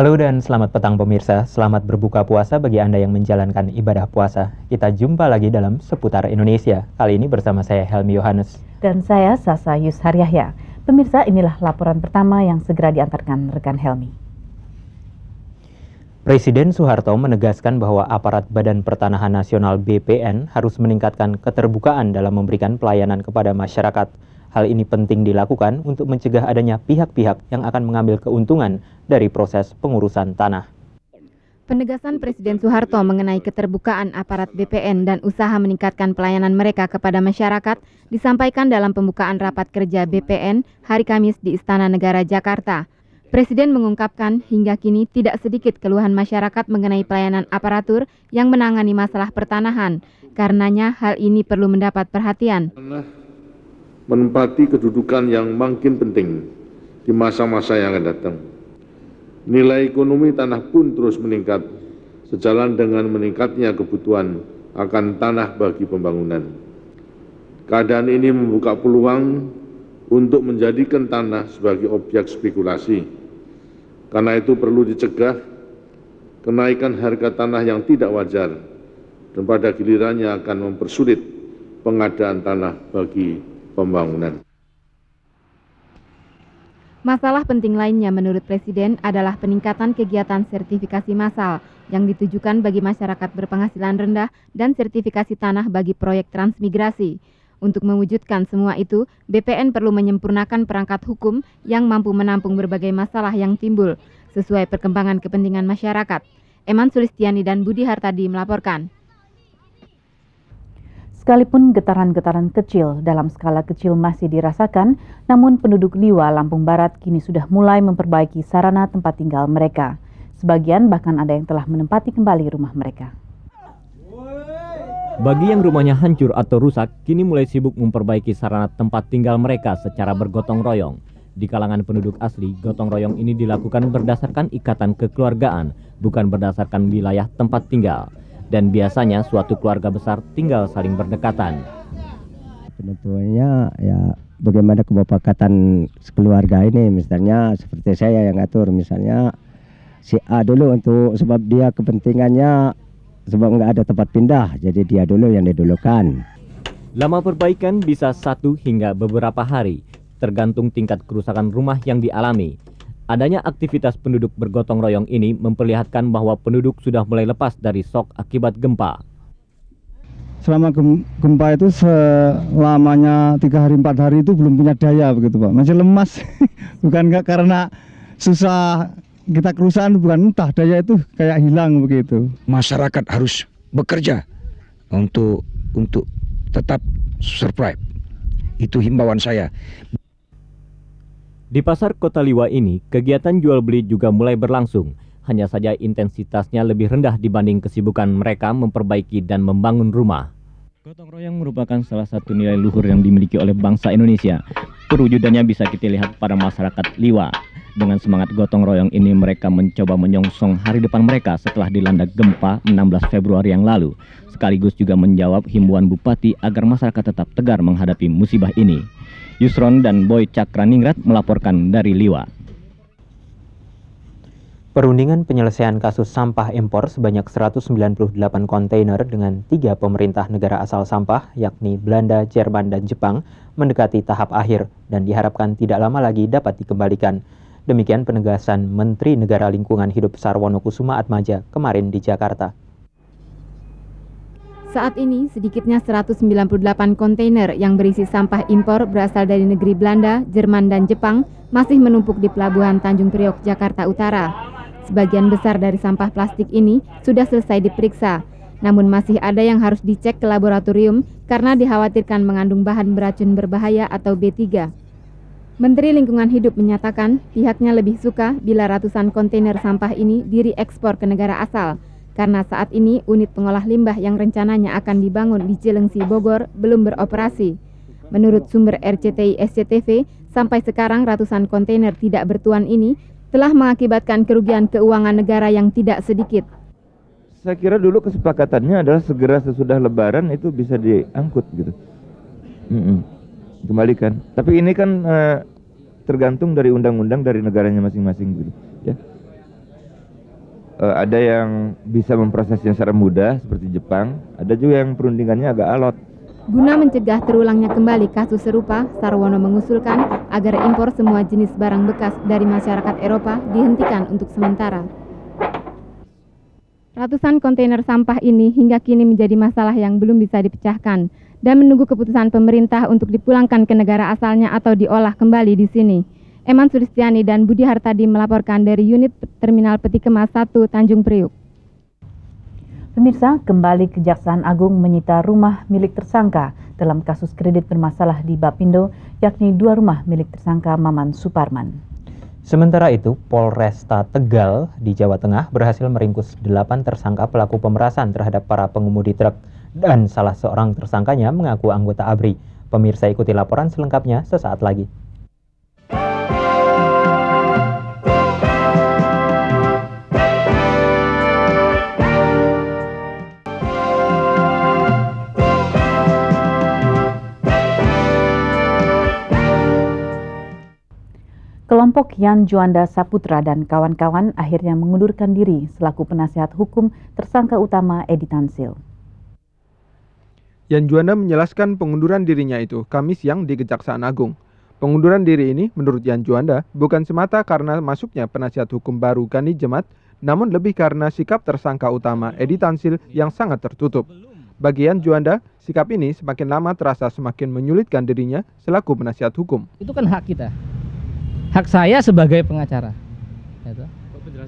Halo dan selamat petang pemirsa, selamat berbuka puasa bagi Anda yang menjalankan ibadah puasa. Kita jumpa lagi dalam Seputar Indonesia, kali ini bersama saya Helmi Yohanes. Dan saya Sasa Yus Yahya. Pemirsa inilah laporan pertama yang segera diantarkan rekan Helmi. Presiden Soeharto menegaskan bahwa aparat Badan Pertanahan Nasional BPN harus meningkatkan keterbukaan dalam memberikan pelayanan kepada masyarakat. Hal ini penting dilakukan untuk mencegah adanya pihak-pihak yang akan mengambil keuntungan dari proses pengurusan tanah. Penegasan Presiden Soeharto mengenai keterbukaan aparat BPN dan usaha meningkatkan pelayanan mereka kepada masyarakat disampaikan dalam pembukaan rapat kerja BPN hari Kamis di Istana Negara Jakarta. Presiden mengungkapkan hingga kini tidak sedikit keluhan masyarakat mengenai pelayanan aparatur yang menangani masalah pertanahan. Karenanya hal ini perlu mendapat perhatian menempati kedudukan yang makin penting di masa-masa yang akan datang. Nilai ekonomi tanah pun terus meningkat, sejalan dengan meningkatnya kebutuhan akan tanah bagi pembangunan. Keadaan ini membuka peluang untuk menjadikan tanah sebagai objek spekulasi. Karena itu perlu dicegah kenaikan harga tanah yang tidak wajar dan pada gilirannya akan mempersulit pengadaan tanah bagi pembangunan. Masalah penting lainnya menurut Presiden adalah peningkatan kegiatan sertifikasi massal yang ditujukan bagi masyarakat berpenghasilan rendah dan sertifikasi tanah bagi proyek transmigrasi. Untuk mewujudkan semua itu, BPN perlu menyempurnakan perangkat hukum yang mampu menampung berbagai masalah yang timbul sesuai perkembangan kepentingan masyarakat. Eman Sulistiani dan Budi Hartadi melaporkan. Sekalipun getaran-getaran kecil dalam skala kecil masih dirasakan, namun penduduk Liwa Lampung Barat kini sudah mulai memperbaiki sarana tempat tinggal mereka. Sebagian bahkan ada yang telah menempati kembali rumah mereka. Bagi yang rumahnya hancur atau rusak, kini mulai sibuk memperbaiki sarana tempat tinggal mereka secara bergotong royong. Di kalangan penduduk asli, gotong royong ini dilakukan berdasarkan ikatan kekeluargaan, bukan berdasarkan wilayah tempat tinggal dan biasanya suatu keluarga besar tinggal saling berdekatan. Sebetulnya ya bagaimana kebapakatan keluarga ini misalnya seperti saya yang ngatur misalnya si A dulu untuk sebab dia kepentingannya sebab nggak ada tempat pindah jadi dia dulu yang didulukan. Lama perbaikan bisa satu hingga beberapa hari tergantung tingkat kerusakan rumah yang dialami. Adanya aktivitas penduduk bergotong royong ini memperlihatkan bahwa penduduk sudah mulai lepas dari shock akibat gempa. Selama gempa itu selamanya tiga hari empat hari itu belum punya daya begitu pak, masih lemas. bukan nggak karena susah kita kerusakan bukan entah daya itu kayak hilang begitu. Masyarakat harus bekerja untuk untuk tetap survive. Itu himbauan saya. Di pasar Kota Liwa ini, kegiatan jual beli juga mulai berlangsung. Hanya saja intensitasnya lebih rendah dibanding kesibukan mereka memperbaiki dan membangun rumah. Gotong royong merupakan salah satu nilai luhur yang dimiliki oleh bangsa Indonesia. Perwujudannya bisa kita lihat pada masyarakat Liwa. Dengan semangat gotong royong ini mereka mencoba menyongsong hari depan mereka setelah dilanda gempa 16 Februari yang lalu, sekaligus juga menjawab himbauan Bupati agar masyarakat tetap tegar menghadapi musibah ini. Yusron dan Boy Cakraningrat melaporkan dari Liwa. Perundingan penyelesaian kasus sampah impor sebanyak 198 kontainer dengan tiga pemerintah negara asal sampah, yakni Belanda, Jerman, dan Jepang, mendekati tahap akhir dan diharapkan tidak lama lagi dapat dikembalikan. Demikian penegasan Menteri Negara Lingkungan Hidup Sarwono Kusuma Atmaja kemarin di Jakarta. Saat ini, sedikitnya 198 kontainer yang berisi sampah impor berasal dari negeri Belanda, Jerman, dan Jepang masih menumpuk di pelabuhan Tanjung Priok, Jakarta Utara. Sebagian besar dari sampah plastik ini sudah selesai diperiksa, namun masih ada yang harus dicek ke laboratorium karena dikhawatirkan mengandung bahan beracun berbahaya atau B3. Menteri Lingkungan Hidup menyatakan pihaknya lebih suka bila ratusan kontainer sampah ini diri ekspor ke negara asal, karena saat ini unit pengolah limbah yang rencananya akan dibangun di Cilengsi, Bogor belum beroperasi. Menurut sumber RCTI SCTV, sampai sekarang ratusan kontainer tidak bertuan ini telah mengakibatkan kerugian keuangan negara yang tidak sedikit. Saya kira dulu kesepakatannya adalah segera sesudah lebaran itu bisa diangkut gitu. Mm -mm. Kembalikan. Tapi ini kan eh, tergantung dari undang-undang dari negaranya masing-masing gitu. Ya. E, ada yang bisa memprosesnya secara mudah seperti Jepang, ada juga yang perundingannya agak alot. Guna mencegah terulangnya kembali kasus serupa, Sarwono mengusulkan agar impor semua jenis barang bekas dari masyarakat Eropa dihentikan untuk sementara. Ratusan kontainer sampah ini hingga kini menjadi masalah yang belum bisa dipecahkan dan menunggu keputusan pemerintah untuk dipulangkan ke negara asalnya atau diolah kembali di sini. Eman Sulistiani dan Budi Hartadi melaporkan dari unit Terminal Peti Kemas 1 Tanjung Priuk. Pemirsa, kembali Kejaksaan Agung menyita rumah milik tersangka dalam kasus kredit bermasalah di Bapindo, yakni dua rumah milik tersangka Maman Suparman. Sementara itu, Polresta Tegal di Jawa Tengah berhasil meringkus delapan tersangka pelaku pemerasan terhadap para pengemudi truk dan salah seorang tersangkanya mengaku anggota ABRI. Pemirsa ikuti laporan selengkapnya sesaat lagi. Kelompok Yan Juanda Saputra dan kawan-kawan akhirnya mengundurkan diri selaku penasihat hukum tersangka utama Edi Tansil. Yan Juanda menjelaskan pengunduran dirinya itu Kamis siang di Kejaksaan Agung. Pengunduran diri ini, menurut Yan Juanda, bukan semata karena masuknya penasihat hukum baru Gani Jemat, namun lebih karena sikap tersangka utama Edi Tansil yang sangat tertutup. Bagi Yan Juanda, sikap ini semakin lama terasa semakin menyulitkan dirinya selaku penasihat hukum. Itu kan hak kita, hak saya sebagai pengacara. Itu. Ya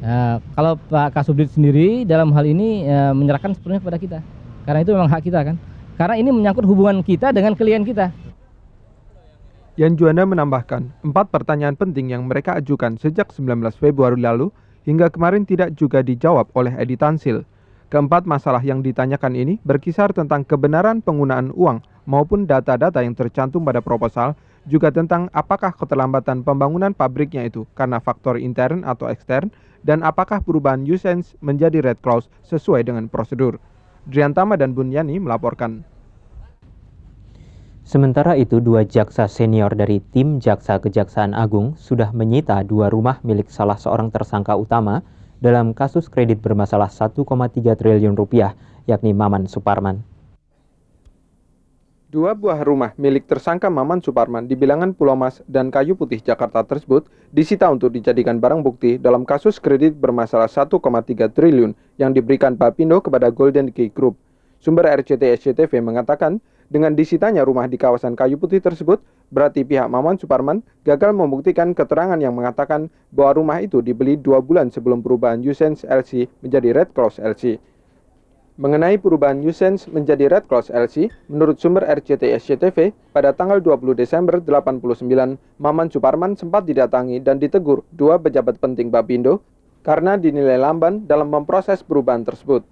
ya, kalau Pak Kasubdit sendiri dalam hal ini uh, menyerahkan sepenuhnya kepada kita. Karena itu memang hak kita kan. Karena ini menyangkut hubungan kita dengan klien kita. Yan Juanda menambahkan, empat pertanyaan penting yang mereka ajukan sejak 19 Februari lalu hingga kemarin tidak juga dijawab oleh Edi Tansil. Keempat masalah yang ditanyakan ini berkisar tentang kebenaran penggunaan uang maupun data-data yang tercantum pada proposal, juga tentang apakah keterlambatan pembangunan pabriknya itu karena faktor intern atau ekstern, dan apakah perubahan usens e menjadi red clause sesuai dengan prosedur. Driantama dan Bunyani melaporkan. Sementara itu, dua jaksa senior dari tim Jaksa Kejaksaan Agung sudah menyita dua rumah milik salah seorang tersangka utama dalam kasus kredit bermasalah 1,3 triliun rupiah, yakni Maman Suparman. Dua buah rumah milik tersangka Maman Suparman di bilangan Pulau Mas dan Kayu Putih Jakarta tersebut disita untuk dijadikan barang bukti dalam kasus kredit bermasalah 1,3 triliun yang diberikan Papindo kepada Golden Key Group. Sumber RCTI SCTV mengatakan, dengan disitanya rumah di kawasan Kayu Putih tersebut, berarti pihak Maman Suparman gagal membuktikan keterangan yang mengatakan bahwa rumah itu dibeli dua bulan sebelum perubahan Usens LC menjadi Red Cross LC mengenai perubahan USENS menjadi Red Cross LC menurut sumber RCTI SCTV pada tanggal 20 Desember 89 Maman Suparman sempat didatangi dan ditegur dua pejabat penting Bapindo karena dinilai lamban dalam memproses perubahan tersebut.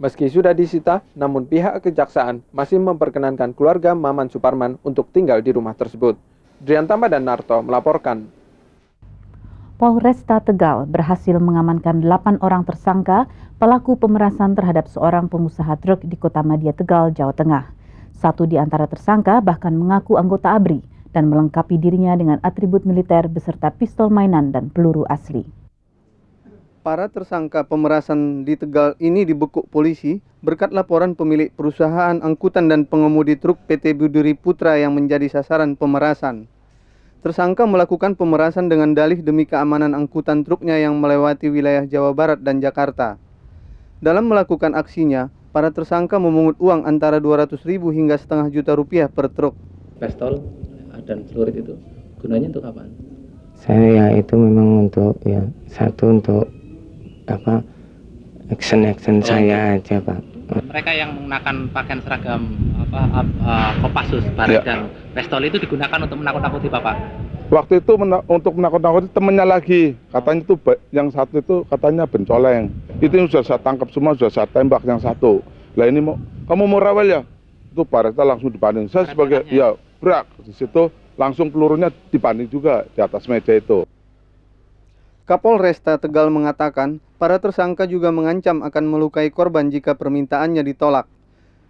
Meski sudah disita, namun pihak kejaksaan masih memperkenankan keluarga Maman Suparman untuk tinggal di rumah tersebut. Drian Tamba dan Narto melaporkan. Polresta Tegal berhasil mengamankan 8 orang tersangka pelaku pemerasan terhadap seorang pengusaha truk di Kota Madia Tegal, Jawa Tengah. Satu di antara tersangka bahkan mengaku anggota ABRI dan melengkapi dirinya dengan atribut militer beserta pistol mainan dan peluru asli. Para tersangka pemerasan di Tegal ini dibekuk polisi berkat laporan pemilik perusahaan angkutan dan pengemudi truk PT Buduri Putra yang menjadi sasaran pemerasan. Tersangka melakukan pemerasan dengan dalih demi keamanan angkutan truknya yang melewati wilayah Jawa Barat dan Jakarta. Dalam melakukan aksinya, para tersangka memungut uang antara 200 ribu hingga setengah juta rupiah per truk. Pistol dan celurit itu gunanya untuk apa? Saya ya itu memang untuk ya satu untuk apa action action oh. saya aja pak. Mereka yang menggunakan pakaian seragam uh, uh, Kopassus Barat ya. dan pistol itu digunakan untuk menakut-nakuti Bapak? Waktu itu mena untuk menakut-nakuti temennya lagi, katanya itu yang satu itu katanya bencoleng. Itu yang sudah saya tangkap semua, sudah saya tembak yang satu. Lah ini mau kamu mau rawal ya? Itu Pak Rekta langsung dibanding. Saya sebagai ya berak di situ langsung pelurunya dibanding juga di atas meja itu. Kapolresta Tegal mengatakan, para tersangka juga mengancam akan melukai korban jika permintaannya ditolak.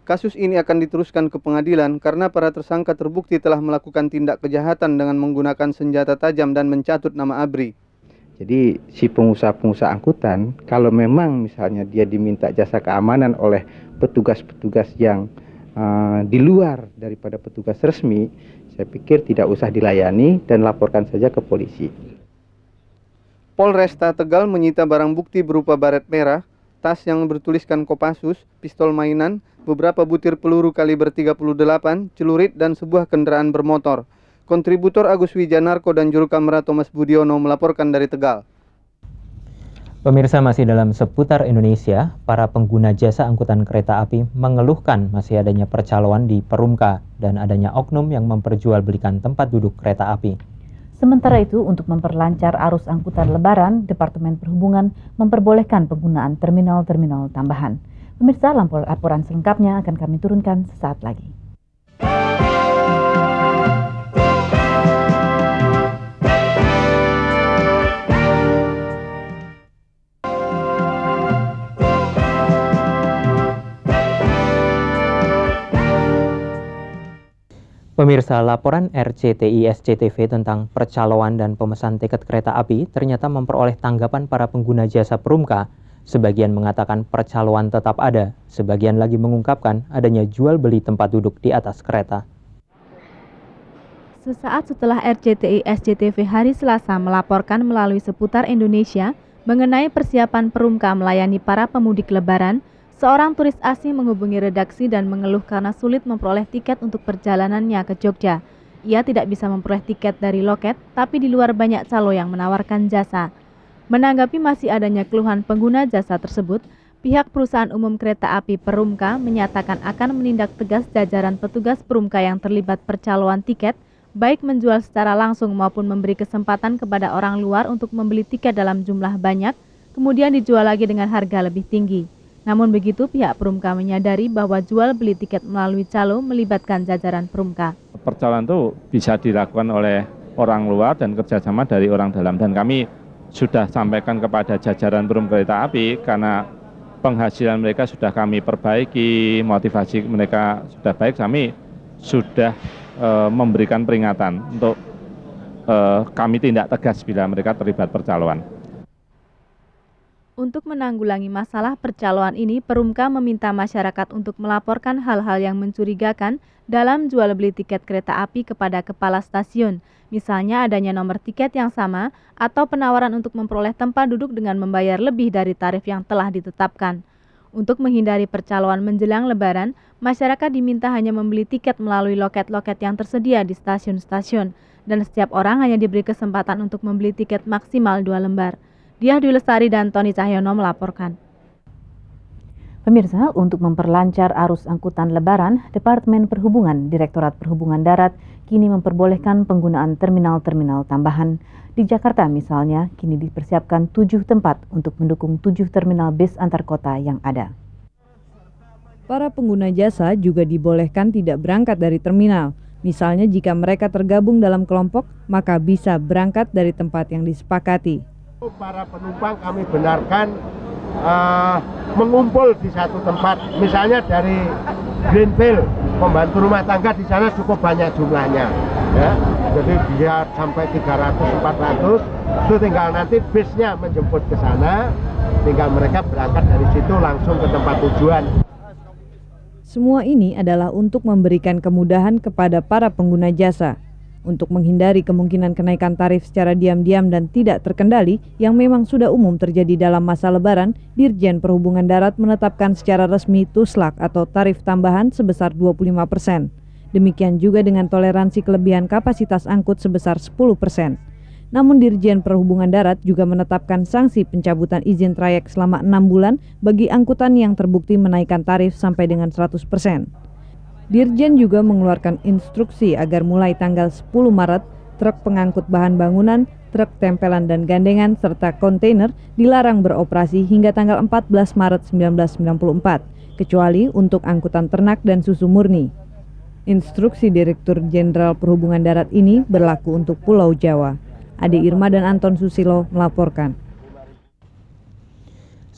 Kasus ini akan diteruskan ke pengadilan karena para tersangka terbukti telah melakukan tindak kejahatan dengan menggunakan senjata tajam dan mencatut nama ABRI. Jadi si pengusaha-pengusaha angkutan kalau memang misalnya dia diminta jasa keamanan oleh petugas-petugas yang uh, di luar daripada petugas resmi, saya pikir tidak usah dilayani dan laporkan saja ke polisi. Polresta Tegal menyita barang bukti berupa baret merah, tas yang bertuliskan Kopassus, pistol mainan, beberapa butir peluru kaliber 38, celurit, dan sebuah kendaraan bermotor. Kontributor Agus Wijanarko dan juru kamera Thomas Budiono melaporkan dari Tegal. Pemirsa masih dalam seputar Indonesia, para pengguna jasa angkutan kereta api mengeluhkan masih adanya percaloan di perumka dan adanya oknum yang memperjualbelikan tempat duduk kereta api. Sementara itu, untuk memperlancar arus angkutan lebaran, Departemen Perhubungan memperbolehkan penggunaan terminal-terminal tambahan. Pemirsa, laporan selengkapnya akan kami turunkan sesaat lagi. Pemirsa, laporan RCTI SCTV tentang percaloan dan pemesan tiket kereta api ternyata memperoleh tanggapan para pengguna jasa perumka. Sebagian mengatakan percaloan tetap ada, sebagian lagi mengungkapkan adanya jual beli tempat duduk di atas kereta. Sesaat setelah RCTI SCTV hari Selasa melaporkan melalui seputar Indonesia mengenai persiapan perumka melayani para pemudik lebaran, Seorang turis asing menghubungi redaksi dan mengeluh karena sulit memperoleh tiket untuk perjalanannya ke Jogja. Ia tidak bisa memperoleh tiket dari loket, tapi di luar banyak calo yang menawarkan jasa. Menanggapi masih adanya keluhan pengguna jasa tersebut, pihak perusahaan umum kereta api Perumka menyatakan akan menindak tegas jajaran petugas Perumka yang terlibat percaloan tiket, baik menjual secara langsung maupun memberi kesempatan kepada orang luar untuk membeli tiket dalam jumlah banyak, kemudian dijual lagi dengan harga lebih tinggi. Namun begitu pihak Perumka menyadari bahwa jual beli tiket melalui calo melibatkan jajaran Perumka. Perjalanan itu bisa dilakukan oleh orang luar dan kerjasama dari orang dalam dan kami sudah sampaikan kepada jajaran Perum Kereta Api karena penghasilan mereka sudah kami perbaiki, motivasi mereka sudah baik, kami sudah e, memberikan peringatan untuk e, kami tindak tegas bila mereka terlibat percaloan. Untuk menanggulangi masalah percaloan ini, Perumka meminta masyarakat untuk melaporkan hal-hal yang mencurigakan dalam jual beli tiket kereta api kepada kepala stasiun, misalnya adanya nomor tiket yang sama atau penawaran untuk memperoleh tempat duduk dengan membayar lebih dari tarif yang telah ditetapkan. Untuk menghindari percaloan menjelang lebaran, masyarakat diminta hanya membeli tiket melalui loket-loket yang tersedia di stasiun-stasiun, dan setiap orang hanya diberi kesempatan untuk membeli tiket maksimal dua lembar. Diah Dwi Lestari dan Tony Cahyono melaporkan. Pemirsa, untuk memperlancar arus angkutan lebaran, Departemen Perhubungan Direktorat Perhubungan Darat kini memperbolehkan penggunaan terminal-terminal tambahan. Di Jakarta misalnya, kini dipersiapkan tujuh tempat untuk mendukung tujuh terminal bis antar kota yang ada. Para pengguna jasa juga dibolehkan tidak berangkat dari terminal. Misalnya jika mereka tergabung dalam kelompok, maka bisa berangkat dari tempat yang disepakati. Para penumpang kami benarkan uh, mengumpul di satu tempat, misalnya dari Greenville, pembantu rumah tangga di sana cukup banyak jumlahnya. Ya. Jadi dia sampai 300-400 itu tinggal nanti bisnya menjemput ke sana, tinggal mereka berangkat dari situ langsung ke tempat tujuan. Semua ini adalah untuk memberikan kemudahan kepada para pengguna jasa, untuk menghindari kemungkinan kenaikan tarif secara diam-diam dan tidak terkendali yang memang sudah umum terjadi dalam masa lebaran, Dirjen Perhubungan Darat menetapkan secara resmi tuslak atau tarif tambahan sebesar 25 persen. Demikian juga dengan toleransi kelebihan kapasitas angkut sebesar 10 persen. Namun Dirjen Perhubungan Darat juga menetapkan sanksi pencabutan izin trayek selama enam bulan bagi angkutan yang terbukti menaikkan tarif sampai dengan 100 persen. Dirjen juga mengeluarkan instruksi agar mulai tanggal 10 Maret, truk pengangkut bahan bangunan, truk tempelan dan gandengan, serta kontainer dilarang beroperasi hingga tanggal 14 Maret 1994, kecuali untuk angkutan ternak dan susu murni. Instruksi Direktur Jenderal Perhubungan Darat ini berlaku untuk Pulau Jawa. Ade Irma dan Anton Susilo melaporkan.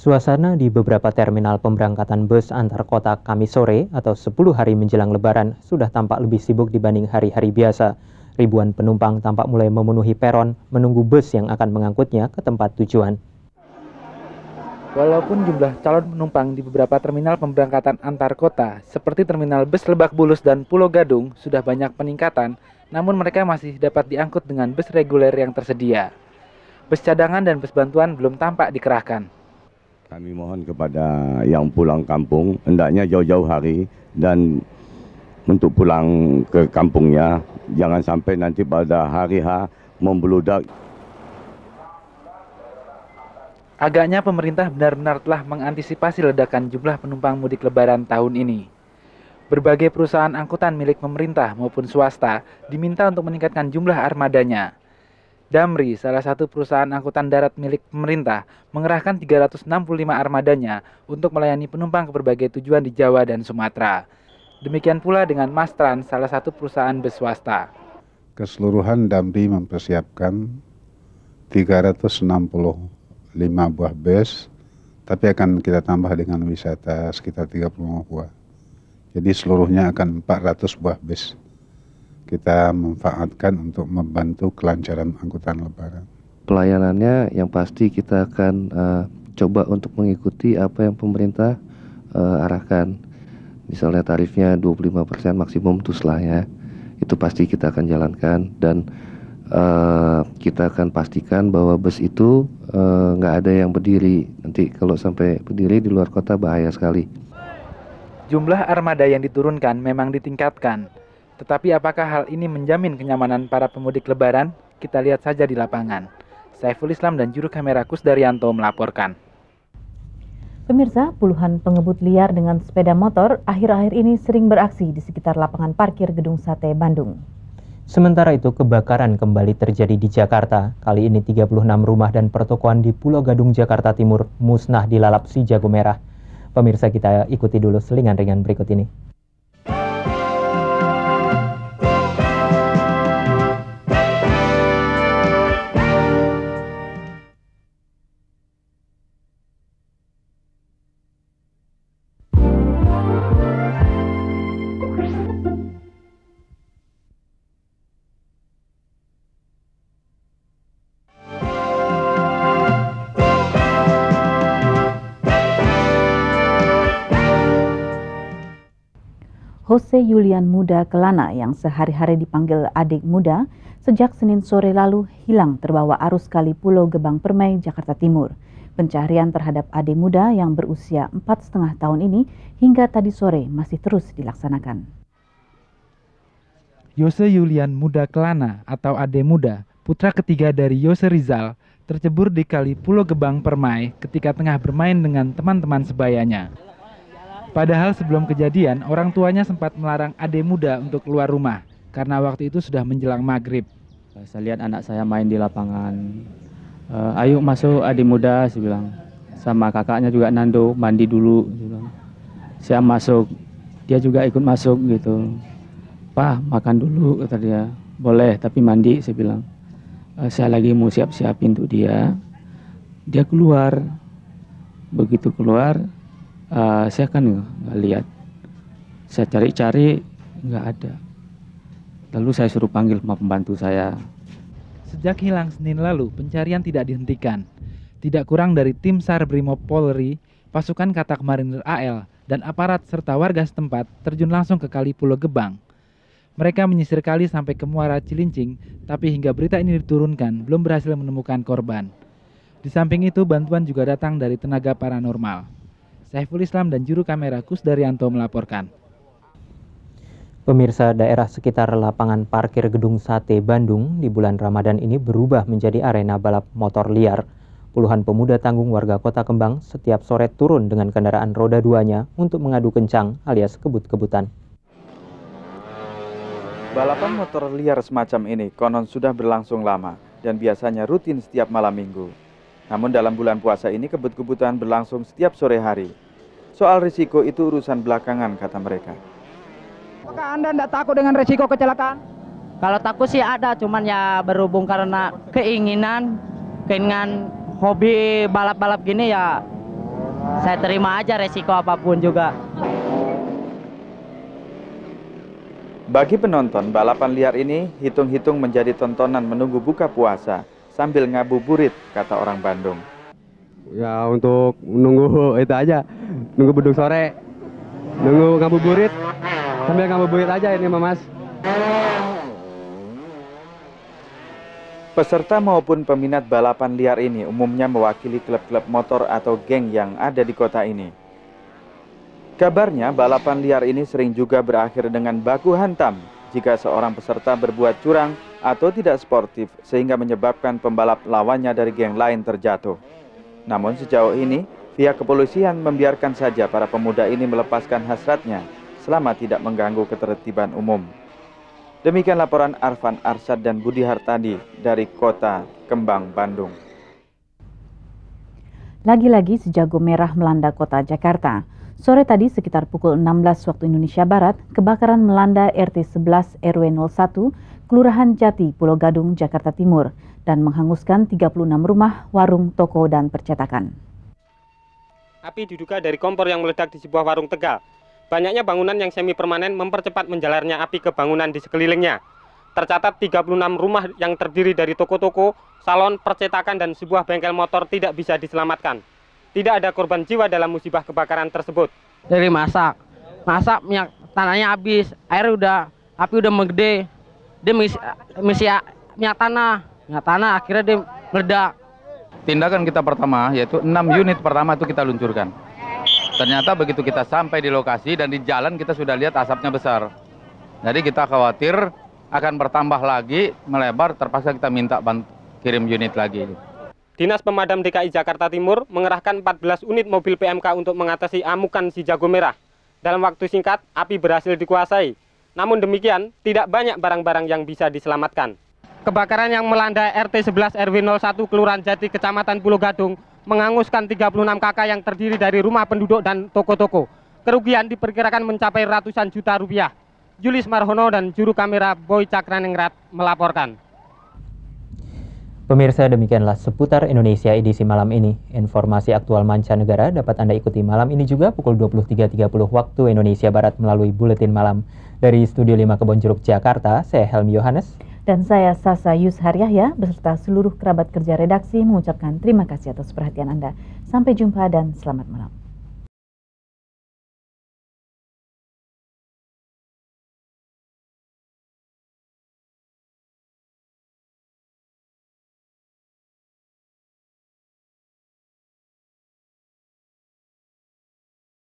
Suasana di beberapa terminal pemberangkatan bus antar kota Kamis sore atau 10 hari menjelang lebaran sudah tampak lebih sibuk dibanding hari-hari biasa. Ribuan penumpang tampak mulai memenuhi peron menunggu bus yang akan mengangkutnya ke tempat tujuan. Walaupun jumlah calon penumpang di beberapa terminal pemberangkatan antar kota seperti terminal bus Lebak Bulus dan Pulau Gadung sudah banyak peningkatan, namun mereka masih dapat diangkut dengan bus reguler yang tersedia. Bus cadangan dan bus bantuan belum tampak dikerahkan. Kami mohon kepada yang pulang kampung, hendaknya jauh-jauh hari dan untuk pulang ke kampungnya, jangan sampai nanti pada hari H membeludak. Agaknya pemerintah benar-benar telah mengantisipasi ledakan jumlah penumpang mudik lebaran tahun ini. Berbagai perusahaan angkutan milik pemerintah maupun swasta diminta untuk meningkatkan jumlah armadanya. Damri, salah satu perusahaan angkutan darat milik pemerintah, mengerahkan 365 armadanya untuk melayani penumpang ke berbagai tujuan di Jawa dan Sumatera. Demikian pula dengan Mastran, salah satu perusahaan bus Keseluruhan Damri mempersiapkan 365 buah bus, tapi akan kita tambah dengan wisata sekitar 30 buah. Jadi seluruhnya akan 400 buah bus kita manfaatkan untuk membantu kelancaran angkutan lebaran. Pelayanannya yang pasti kita akan uh, coba untuk mengikuti apa yang pemerintah uh, arahkan. Misalnya tarifnya 25% maksimum itu ya. Itu pasti kita akan jalankan dan uh, kita akan pastikan bahwa bus itu nggak uh, ada yang berdiri. Nanti kalau sampai berdiri di luar kota bahaya sekali. Jumlah armada yang diturunkan memang ditingkatkan tetapi apakah hal ini menjamin kenyamanan para pemudik lebaran? Kita lihat saja di lapangan. Saiful Islam dan juru kamera Kus Daryanto melaporkan. Pemirsa, puluhan pengebut liar dengan sepeda motor akhir-akhir ini sering beraksi di sekitar lapangan parkir Gedung Sate Bandung. Sementara itu, kebakaran kembali terjadi di Jakarta. Kali ini 36 rumah dan pertokoan di Pulau Gadung, Jakarta Timur musnah dilalap si jago merah. Pemirsa kita ikuti dulu selingan ringan berikut ini. Jose Julian Muda Kelana yang sehari-hari dipanggil adik muda, sejak Senin sore lalu hilang terbawa arus kali Pulau Gebang Permai, Jakarta Timur. Pencarian terhadap adik muda yang berusia empat setengah tahun ini hingga tadi sore masih terus dilaksanakan. Yose Yulian Muda Kelana atau Ade Muda, putra ketiga dari Yose Rizal, tercebur di kali Pulau Gebang Permai ketika tengah bermain dengan teman-teman sebayanya. Padahal sebelum kejadian, orang tuanya sempat melarang ade muda untuk keluar rumah karena waktu itu sudah menjelang maghrib. Eh, saya lihat anak saya main di lapangan. E, eh, ayo masuk ade muda, saya bilang. Sama kakaknya juga Nando, mandi dulu. Saya masuk, dia juga ikut masuk gitu. Pak, makan dulu, kata dia. Boleh, tapi mandi, saya bilang. E, saya lagi mau siap-siapin untuk dia. Dia keluar. Begitu keluar, uh, saya kan nggak lihat saya cari-cari nggak ada lalu saya suruh panggil sama pembantu saya sejak hilang Senin lalu pencarian tidak dihentikan tidak kurang dari tim SAR Brimob Polri pasukan Katak Marinir AL dan aparat serta warga setempat terjun langsung ke kali Pulau Gebang mereka menyisir kali sampai ke muara Cilincing, tapi hingga berita ini diturunkan, belum berhasil menemukan korban. Di samping itu, bantuan juga datang dari tenaga paranormal. Saiful Islam dan juru kamera Anto melaporkan. Pemirsa daerah sekitar lapangan parkir Gedung Sate Bandung di bulan Ramadan ini berubah menjadi arena balap motor liar. Puluhan pemuda tanggung warga Kota Kembang setiap sore turun dengan kendaraan roda duanya untuk mengadu kencang alias kebut-kebutan. Balapan motor liar semacam ini konon sudah berlangsung lama dan biasanya rutin setiap malam minggu. Namun dalam bulan puasa ini kebut-kebutan berlangsung setiap sore hari. Soal risiko itu urusan belakangan, kata mereka. Apakah Anda tidak takut dengan risiko kecelakaan? Kalau takut sih ada, cuman ya berhubung karena keinginan, keinginan hobi balap-balap gini ya saya terima aja resiko apapun juga. Bagi penonton, balapan liar ini hitung-hitung menjadi tontonan menunggu buka puasa sambil ngabuburit, kata orang Bandung. Ya untuk nunggu itu aja, nunggu beduk sore, nunggu ngabuburit, sambil ngabuburit aja ini mas. Peserta maupun peminat balapan liar ini umumnya mewakili klub-klub motor atau geng yang ada di kota ini. Kabarnya balapan liar ini sering juga berakhir dengan baku hantam jika seorang peserta berbuat curang atau tidak sportif sehingga menyebabkan pembalap lawannya dari geng lain terjatuh. Namun sejauh ini, pihak kepolisian membiarkan saja para pemuda ini melepaskan hasratnya selama tidak mengganggu ketertiban umum. Demikian laporan Arfan Arsyad dan Budi Hartadi dari Kota Kembang, Bandung. Lagi-lagi sejago merah melanda kota Jakarta. Sore tadi sekitar pukul 16 waktu Indonesia Barat, kebakaran melanda RT 11 RW 01 Kelurahan Jati, Pulau Gadung, Jakarta Timur, dan menghanguskan 36 rumah, warung, toko, dan percetakan. Api diduga dari kompor yang meledak di sebuah warung Tegal. Banyaknya bangunan yang semi permanen mempercepat menjalarnya api ke bangunan di sekelilingnya. Tercatat 36 rumah yang terdiri dari toko-toko, salon, percetakan, dan sebuah bengkel motor tidak bisa diselamatkan. Tidak ada korban jiwa dalam musibah kebakaran tersebut. Dari masak, masak minyak tanahnya habis, air udah, api udah megede, dia mengisi, mengisi minyak tanah minyak tanah akhirnya dia meledak tindakan kita pertama yaitu 6 unit pertama itu kita luncurkan ternyata begitu kita sampai di lokasi dan di jalan kita sudah lihat asapnya besar jadi kita khawatir akan bertambah lagi melebar terpaksa kita minta kirim unit lagi Dinas Pemadam DKI Jakarta Timur mengerahkan 14 unit mobil PMK untuk mengatasi amukan si jago merah. Dalam waktu singkat, api berhasil dikuasai. Namun demikian, tidak banyak barang-barang yang bisa diselamatkan. Kebakaran yang melanda RT 11 RW 01 Kelurahan Jati, Kecamatan Pulau Gadung menganguskan 36 kakak yang terdiri dari rumah penduduk dan toko-toko. Kerugian diperkirakan mencapai ratusan juta rupiah. Julis Marhono dan juru kamera Boy Cakraningrat melaporkan. Pemirsa demikianlah seputar Indonesia edisi malam ini. Informasi aktual mancanegara dapat Anda ikuti malam ini juga pukul 23.30 waktu Indonesia Barat melalui Buletin Malam. Dari Studio 5 Kebon Jeruk, Jakarta, saya Helmi Yohanes. Dan saya Sasa Yus Haryahya beserta seluruh kerabat kerja redaksi mengucapkan terima kasih atas perhatian Anda. Sampai jumpa dan selamat malam.